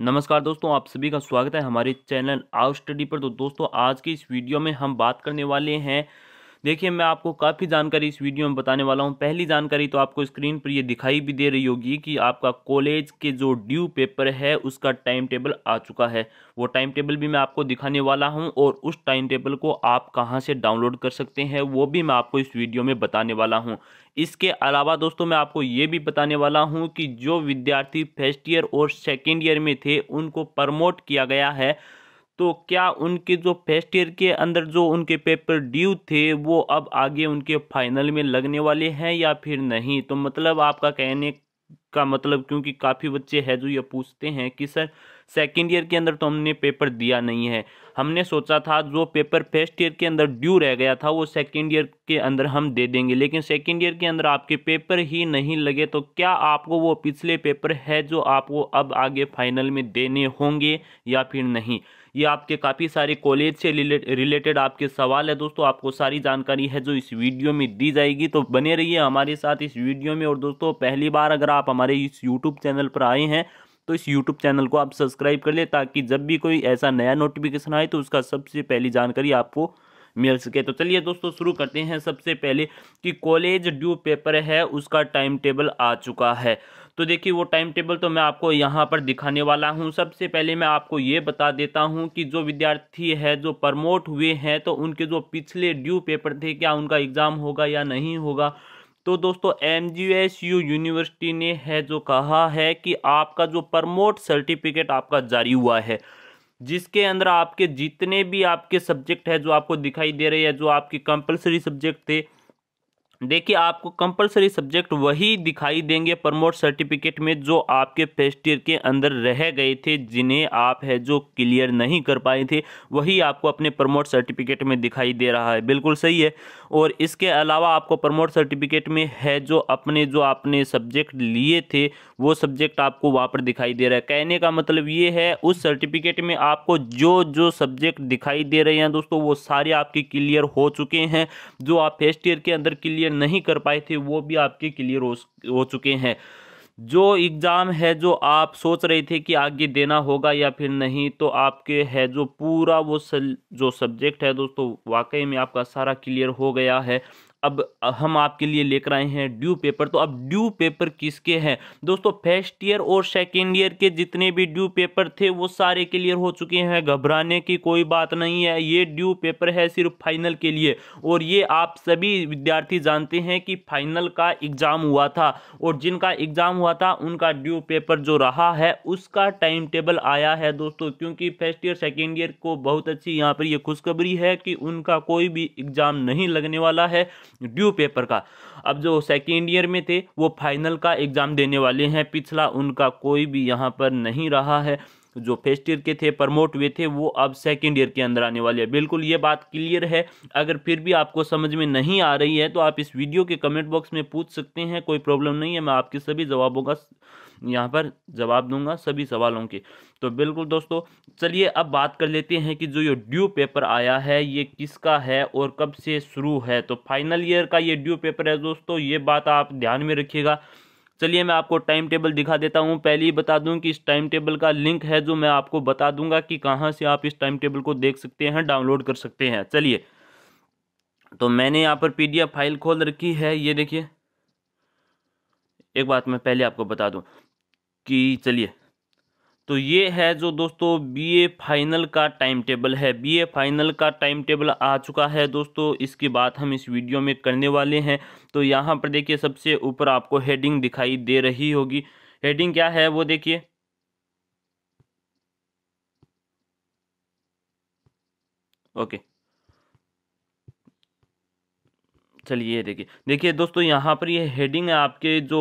नमस्कार दोस्तों आप सभी का स्वागत है हमारे चैनल आउट स्टडी पर तो दोस्तों आज की इस वीडियो में हम बात करने वाले हैं देखिए मैं आपको काफ़ी जानकारी इस वीडियो में बताने वाला हूँ पहली जानकारी तो आपको स्क्रीन पर ये दिखाई भी दे रही होगी कि आपका कॉलेज के जो ड्यू पेपर है उसका टाइम टेबल आ चुका है वो टाइम टेबल भी मैं आपको दिखाने वाला हूँ और उस टाइम टेबल को आप कहाँ से डाउनलोड कर सकते हैं वो भी मैं आपको इस वीडियो में बताने वाला हूँ इसके अलावा दोस्तों मैं आपको ये भी बताने वाला हूँ कि जो विद्यार्थी फर्स्ट ईयर और सेकेंड ईयर में थे उनको प्रमोट किया गया है तो क्या उनके जो फर्स्ट ईयर के अंदर जो उनके पेपर ड्यू थे वो अब आगे उनके फाइनल में लगने वाले हैं या फिर नहीं तो मतलब आपका कहने का मतलब क्योंकि काफ़ी बच्चे हैं जो ये पूछते हैं कि सर सेकेंड ईयर के अंदर तो हमने पेपर दिया नहीं है हमने सोचा था जो पेपर फर्स्ट ईयर के अंदर ड्यू रह गया था वो सेकेंड ईयर के अंदर हम दे देंगे लेकिन सेकेंड ईयर के अंदर आपके पेपर ही नहीं लगे तो क्या आपको वो पिछले पेपर है जो आपको अब आगे फाइनल में देने होंगे या फिर नहीं ये आपके काफ़ी सारे कॉलेज से रिलेटेड आपके सवाल है दोस्तों आपको सारी जानकारी है जो इस वीडियो में दी जाएगी तो बने रहिए हमारे साथ इस वीडियो में और दोस्तों पहली बार अगर आप हमारे इस यूट्यूब चैनल पर आए हैं तो इस यूट्यूब चैनल को आप सब्सक्राइब कर ले ताकि जब भी कोई ऐसा नया नोटिफिकेशन आए तो उसका सबसे पहली जानकारी आपको मिल सके तो चलिए दोस्तों शुरू करते हैं सबसे पहले कि कॉलेज ड्यू पेपर है उसका टाइम टेबल आ चुका है तो देखिए वो टाइम टेबल तो मैं आपको यहाँ पर दिखाने वाला हूँ सबसे पहले मैं आपको ये बता देता हूँ कि जो विद्यार्थी है जो प्रमोट हुए हैं तो उनके जो पिछले ड्यू पेपर थे क्या उनका एग्ज़ाम होगा या नहीं होगा तो दोस्तों एम यूनिवर्सिटी ने है जो कहा है कि आपका जो प्रमोट सर्टिफिकेट आपका जारी हुआ है जिसके अंदर आपके जितने भी आपके सब्जेक्ट है जो आपको दिखाई दे रहे हैं जो आपके कंपलसरी सब्जेक्ट थे देखिए आपको कंपलसरी सब्जेक्ट वही दिखाई देंगे प्रमोट सर्टिफिकेट में जो आपके फर्स्ट ईयर के अंदर रह गए थे जिन्हें आप है जो क्लियर नहीं कर पाए थे वही आपको अपने प्रमोट सर्टिफिकेट में दिखाई दे रहा है बिल्कुल सही है और इसके अलावा आपको प्रमोट सर्टिफिकेट में है जो अपने जो आपने सब्जेक्ट लिए थे वो सब्जेक्ट आपको वहाँ पर दिखाई दे रहा है कहने का मतलब ये है उस सर्टिफिकेट में आपको जो जो सब्जेक्ट दिखाई दे रहे हैं दोस्तों वो सारे आपके क्लियर हो चुके हैं जो आप फर्स्ट ईयर के अंदर क्लियर नहीं कर पाए थे वो भी आपके क्लियर हो, हो चुके हैं जो एग्ज़ाम है जो आप सोच रहे थे कि आगे देना होगा या फिर नहीं तो आपके है जो पूरा वो सल, जो सब्जेक्ट है दोस्तों वाकई में आपका सारा क्लियर हो गया है अब हम आपके लिए लेकर आए हैं ड्यू पेपर तो अब ड्यू पेपर किसके हैं दोस्तों फर्स्ट ईयर और सेकेंड ईयर के जितने भी ड्यू पेपर थे वो सारे क्लियर हो चुके हैं घबराने की कोई बात नहीं है ये ड्यू पेपर है सिर्फ फाइनल के लिए और ये आप सभी विद्यार्थी जानते हैं कि फाइनल का एग्ज़ाम हुआ था और जिनका एग्ज़ाम हुआ था उनका ड्यू पेपर जो रहा है उसका टाइम टेबल आया है दोस्तों क्योंकि फर्स्ट ईयर सेकेंड ईयर को बहुत अच्छी यहाँ पर यह खुशखबरी है कि उनका कोई भी एग्ज़ाम नहीं लगने वाला है ड्यू पेपर का अब जो सेकेंड ईयर में थे वो फाइनल का एग्ज़ाम देने वाले हैं पिछला उनका कोई भी यहाँ पर नहीं रहा है जो फर्स्ट ईयर के थे प्रमोट हुए थे वो अब सेकेंड ईयर के अंदर आने वाले हैं बिल्कुल ये बात क्लियर है अगर फिर भी आपको समझ में नहीं आ रही है तो आप इस वीडियो के कमेंट बॉक्स में पूछ सकते हैं कोई प्रॉब्लम नहीं है मैं आपके सभी जवाबों का यहाँ पर जवाब दूंगा सभी सवालों के तो बिल्कुल दोस्तों चलिए अब बात कर लेते हैं कि जो ये ड्यू पेपर आया है ये किसका है और कब से शुरू है तो फाइनल ईयर का ये ड्यू पेपर है दोस्तों ये बात आप ध्यान में रखिएगा चलिए मैं आपको टाइम टेबल दिखा देता हूँ पहले ही बता दूँ कि इस टाइम टेबल का लिंक है जो मैं आपको बता दूंगा कि कहाँ से आप इस टाइम टेबल को देख सकते हैं डाउनलोड कर सकते हैं चलिए तो मैंने यहाँ पर पी फाइल खोल रखी है ये देखिए एक बात मैं पहले आपको बता दूं कि चलिए तो ये है जो दोस्तों बीए फाइनल का टाइम टेबल है बीए फाइनल का टाइम टेबल आ चुका है दोस्तों इसकी बात हम इस वीडियो में करने वाले हैं तो यहाँ पर देखिए सबसे ऊपर आपको हेडिंग दिखाई दे रही होगी हेडिंग क्या है वो देखिए ओके चलिए देखिए देखिए दोस्तों यहाँ पर ये हेडिंग है आपके जो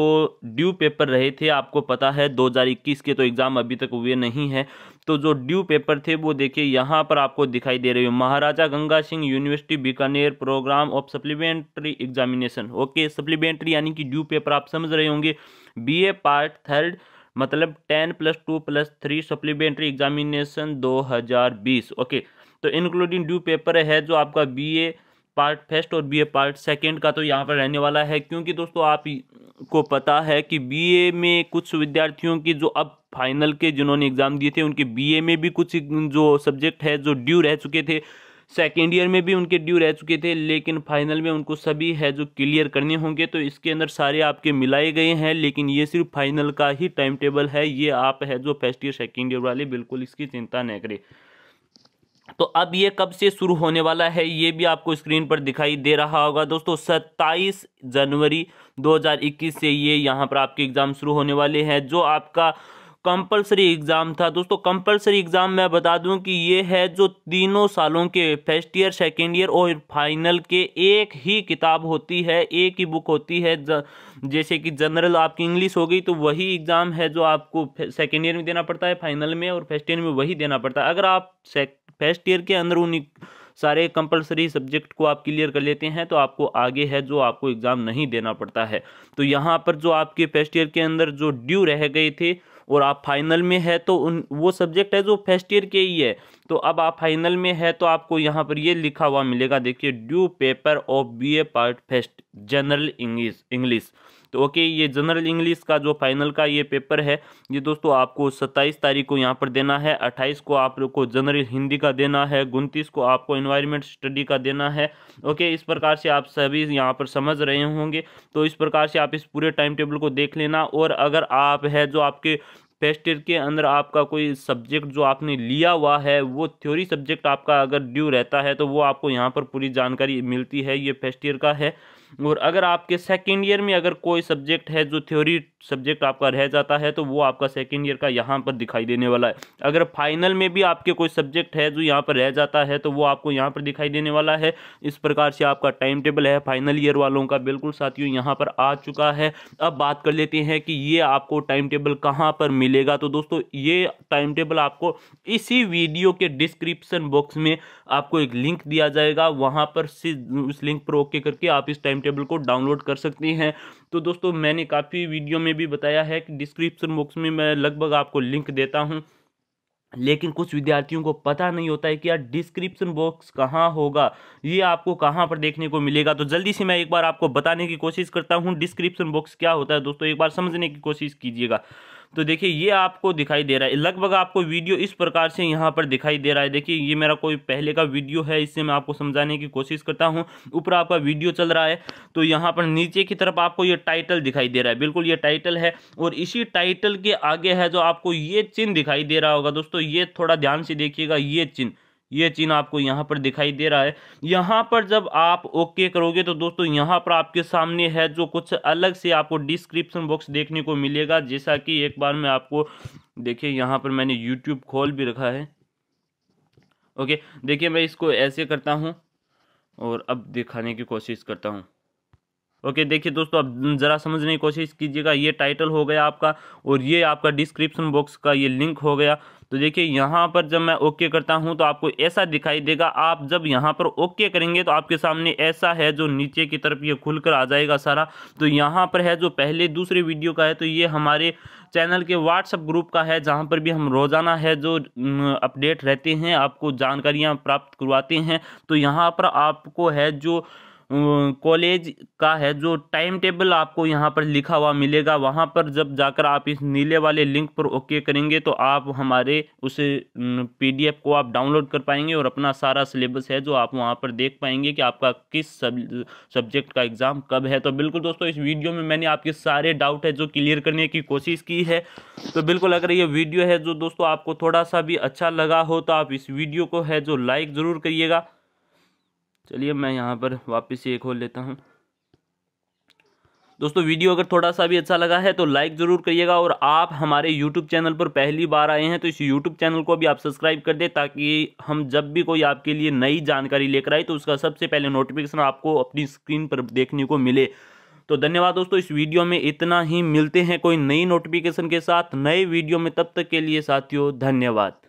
ड्यू पेपर रहे थे आपको पता है 2021 के तो एग्ज़ाम अभी तक हुए नहीं है तो जो ड्यू पेपर थे वो देखिए यहाँ पर आपको दिखाई दे रहे हो Maharaja Ganga Singh university Bikaner programme of supplementary examination okay supplementary यानी कि ड्यू पेपर आप समझ रहे होंगे बी पार्ट थर्ड मतलब ten plus two plus three supplementary examination 2020 okay तो इंक्लूडिंग ड्यू पेपर है जो आपका बीए पार्ट फर्स्ट और बीए पार्ट सेकंड का तो यहाँ पर रहने वाला है क्योंकि दोस्तों आप को पता है कि बीए में कुछ विद्यार्थियों की जो अब फाइनल के जिन्होंने एग्ज़ाम दिए थे उनके बीए में भी कुछ जो सब्जेक्ट है जो ड्यू रह चुके थे सेकेंड ईयर में भी उनके ड्यू रह चुके थे लेकिन फाइनल में उनको सभी है जो क्लियर करने होंगे तो इसके अंदर सारे आपके मिलाए गए हैं लेकिन ये सिर्फ फाइनल का ही टाइम टेबल है ये आप है जो फर्स्ट ईयर सेकेंड ईयर वाले बिल्कुल इसकी चिंता न करें तो अब ये कब से शुरू होने वाला है ये भी आपको स्क्रीन पर दिखाई दे रहा होगा दोस्तों सत्ताईस जनवरी 2021 से ये यहाँ पर आपके एग्ज़ाम शुरू होने वाले हैं जो आपका कंपलसरी एग्ज़ाम था दोस्तों कंपलसरी एग्ज़ाम मैं बता दूं कि ये है जो तीनों सालों के फर्स्ट ईयर सेकेंड ईयर और फाइनल के एक ही किताब होती है एक ही बुक होती है जैसे कि जनरल आपकी इंग्लिश हो गई तो वही एग्ज़ाम है जो आपको सेकेंड ईयर में देना पड़ता है फाइनल में और फर्स्ट ईयर में वही देना पड़ता है अगर आप फर्स्ट ईयर के अंदर उन सारे कंपलसरी सब्जेक्ट को आप क्लियर कर लेते हैं तो आपको आगे है जो आपको एग्ज़ाम नहीं देना पड़ता है तो यहाँ पर जो आपके फर्स्ट ईयर के अंदर जो ड्यू रह गए थे और आप फाइनल में है तो उन वो सब्जेक्ट है जो फर्स्ट ईयर के ही है तो अब आप फाइनल में है तो आपको यहाँ पर ये लिखा हुआ मिलेगा देखिए due paper of B A part first general English English तो ओके ये जनरल इंग्लिश का जो फाइनल का ये पेपर है ये दोस्तों आपको सत्ताईस तारीख को यहाँ पर देना है अट्ठाईस को आप लोग को जनरल हिंदी का देना है उनतीस को आपको इन्वायरमेंट स्टडी का देना है ओके इस प्रकार से आप सभी यहाँ पर समझ रहे होंगे तो इस प्रकार से आप इस पूरे टाइम टेबल को देख लेना और अगर आप है जो आपके ईयर के अंदर आपका कोई सब्जेक्ट जो आपने लिया हुआ है वो थ्योरी सब्जेक्ट आपका अगर ड्यू रहता है तो वो आपको यहाँ पर पूरी जानकारी मिलती है ये फर्स्ट ईयर का है और अगर आपके सेकेंड ईयर में अगर कोई सब्जेक्ट है जो थ्योरी सब्जेक्ट आपका रह जाता है तो वो आपका सेकेंड ईयर का यहाँ पर दिखाई देने वाला है अगर फाइनल में भी आपके कोई सब्जेक्ट है जो यहाँ पर रह जाता है तो वो आपको यहाँ पर दिखाई देने वाला है इस प्रकार से आपका टाइम टेबल है फाइनल ईयर वालों का बिल्कुल साथियों यहाँ पर आ चुका है अब बात कर लेते हैं कि ये आपको टाइम टेबल कहाँ पर मिल मिलेगा तो दोस्तों ये टाइम टेबल आपको इसी वीडियो के डिस्क्रिप्शन बॉक्स में आपको एक लिंक दिया जाएगा वहाँ पर उस लिंक पर ओके करके आप इस टाइम टेबल को डाउनलोड कर सकते हैं तो दोस्तों मैंने काफ़ी वीडियो में भी बताया है कि डिस्क्रिप्शन बॉक्स में मैं लगभग आपको लिंक देता हूँ लेकिन कुछ विद्यार्थियों को पता नहीं होता है कि यार डिस्क्रिप्शन बॉक्स कहाँ होगा ये आपको कहाँ पर देखने को मिलेगा तो जल्दी से मैं एक बार आपको बताने की कोशिश करता हूँ डिस्क्रिप्शन बॉक्स क्या होता है दोस्तों एक बार समझने की कोशिश कीजिएगा तो देखिए ये आपको दिखाई दे रहा है लगभग आपको वीडियो इस प्रकार से यहाँ पर दिखाई दे रहा है देखिए ये मेरा कोई पहले का वीडियो है इससे मैं आपको समझाने की कोशिश करता हूँ ऊपर आपका वीडियो चल रहा है तो यहाँ पर नीचे की तरफ आपको ये टाइटल दिखाई दे रहा है बिल्कुल ये टाइटल है और इसी टाइटल के आगे है जो आपको ये चिन्ह दिखाई दे रहा होगा दोस्तों ये थोड़ा ध्यान से देखिएगा ये चिन्ह ये चिन्ह आपको यहाँ पर दिखाई दे रहा है यहाँ पर जब आप ओके करोगे तो दोस्तों यहाँ पर आपके सामने है जो कुछ अलग से आपको डिस्क्रिप्शन बॉक्स देखने को मिलेगा जैसा कि एक बार मैं आपको देखिए यहाँ पर मैंने यूट्यूब खोल भी रखा है ओके देखिए मैं इसको ऐसे करता हूँ और अब दिखाने की कोशिश करता हूँ ओके देखिए दोस्तों अब ज़रा समझने की कोशिश कीजिएगा ये टाइटल हो गया आपका और ये आपका डिस्क्रिप्शन बॉक्स का ये लिंक हो गया तो देखिए यहाँ पर जब मैं ओके करता हूँ तो आपको ऐसा दिखाई देगा आप जब यहाँ पर ओके करेंगे तो आपके सामने ऐसा है जो नीचे की तरफ ये खुल कर आ जाएगा सारा तो यहाँ पर है जो पहले दूसरे वीडियो का है तो ये हमारे चैनल के व्हाट्सअप ग्रुप का है जहाँ पर भी हम रोज़ाना है जो अपडेट रहते हैं आपको जानकारियाँ प्राप्त करवाते हैं तो यहाँ पर आपको है जो कॉलेज का है जो टाइम टेबल आपको यहाँ पर लिखा हुआ मिलेगा वहाँ पर जब जाकर आप इस नीले वाले लिंक पर ओके करेंगे तो आप हमारे उस पीडीएफ को आप डाउनलोड कर पाएंगे और अपना सारा सिलेबस है जो आप वहाँ पर देख पाएंगे कि आपका किस सब सब्जेक्ट का एग्ज़ाम कब है तो बिल्कुल दोस्तों इस वीडियो में मैंने आपके सारे डाउट है जो क्लियर करने की कोशिश की है तो बिल्कुल अगर ये वीडियो है जो दोस्तों आपको थोड़ा सा भी अच्छा लगा हो तो आप इस वीडियो को है जो लाइक ज़रूर करिएगा चलिए मैं यहाँ पर वापस ये खोल लेता हूँ दोस्तों वीडियो अगर थोड़ा सा भी अच्छा लगा है तो लाइक ज़रूर करिएगा और आप हमारे यूट्यूब चैनल पर पहली बार आए हैं तो इस यूट्यूब चैनल को भी आप सब्सक्राइब कर दें ताकि हम जब भी कोई आपके लिए नई जानकारी लेकर आए तो उसका सबसे पहले नोटिफिकेशन आपको अपनी स्क्रीन पर देखने को मिले तो धन्यवाद दोस्तों इस वीडियो में इतना ही मिलते हैं कोई नई नोटिफिकेशन के साथ नए वीडियो में तब तक के लिए साथियों धन्यवाद